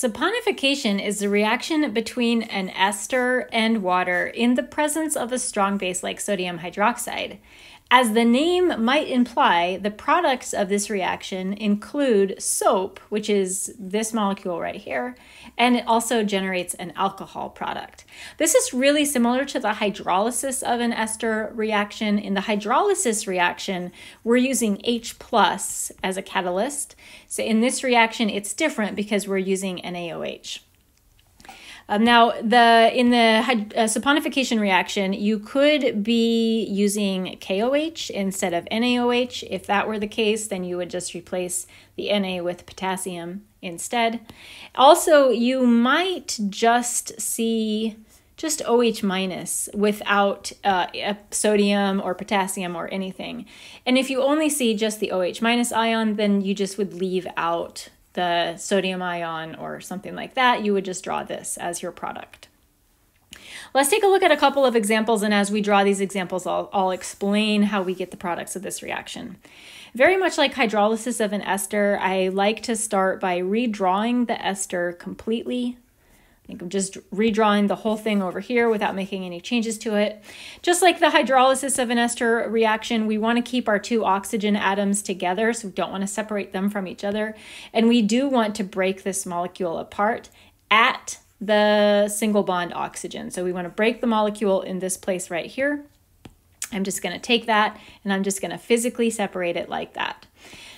Saponification is the reaction between an ester and water in the presence of a strong base like sodium hydroxide. As the name might imply, the products of this reaction include soap, which is this molecule right here, and it also generates an alcohol product. This is really similar to the hydrolysis of an ester reaction. In the hydrolysis reaction, we're using H plus as a catalyst. So in this reaction, it's different because we're using NaOH. Um, now, the in the uh, saponification reaction, you could be using KOH instead of NaOH. If that were the case, then you would just replace the Na with potassium instead. Also, you might just see just OH minus without uh, sodium or potassium or anything. And if you only see just the OH minus ion, then you just would leave out the sodium ion or something like that, you would just draw this as your product. Let's take a look at a couple of examples, and as we draw these examples, I'll, I'll, explain how we get the products of this reaction. Very much like hydrolysis of an ester, I like to start by redrawing the ester completely think I'm just redrawing the whole thing over here without making any changes to it. Just like the hydrolysis of an ester reaction, we want to keep our two oxygen atoms together, so we don't want to separate them from each other. And we do want to break this molecule apart at the single bond oxygen. So we want to break the molecule in this place right here. I'm just going to take that and I'm just going to physically separate it like that.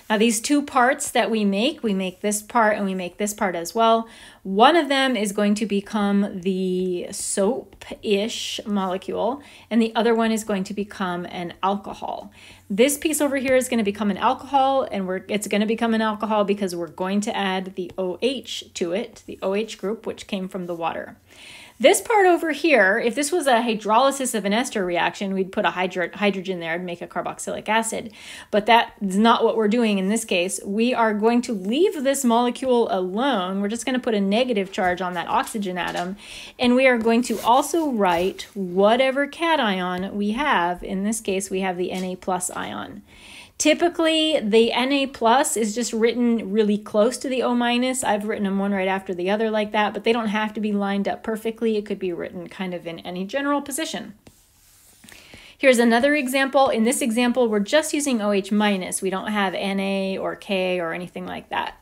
Now these two parts that we make, we make this part and we make this part as well. One of them is going to become the soap-ish molecule and the other one is going to become an alcohol. This piece over here is going to become an alcohol and we're it's going to become an alcohol because we're going to add the OH to it, the OH group which came from the water. This part over here, if this was a hydrolysis of an ester reaction, we'd put a hydro- hydrogen there and make a carboxylic acid. But that's not what we're doing in this case. We are going to leave this molecule alone. We're just going to put a negative charge on that oxygen atom. And we are going to also write whatever cation we have. In this case, we have the Na plus ion. Typically, the Na plus is just written really close to the O minus. I've written them one right after the other like that, but they don't have to be lined up perfectly. It could be written kind of in any general position. Here's another example. In this example, we're just using OH minus. We don't have Na or K or anything like that.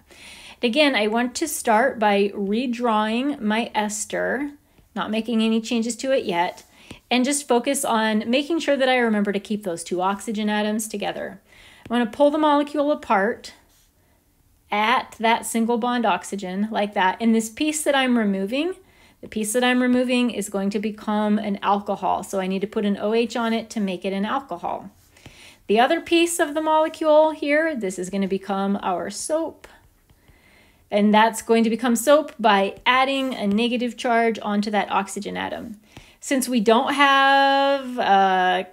Again, I want to start by redrawing my ester, not making any changes to it yet, and just focus on making sure that I remember to keep those two oxygen atoms together. I'm going to pull the molecule apart at that single bond oxygen like that. And this piece that I'm removing, the piece that I'm removing is going to become an alcohol. So I need to put an OH on it to make it an alcohol. The other piece of the molecule here, this is going to become our soap. And that's going to become soap by adding a negative charge onto that oxygen atom since we don't have uh, a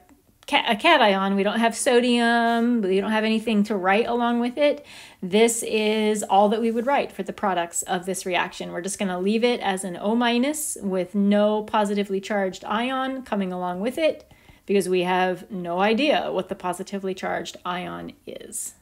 a cation, we don't have sodium, we don't have anything to write along with it, this is all that we would write for the products of this reaction. We're just going to leave it as an O minus with no positively charged ion coming along with it because we have no idea what the positively charged ion is.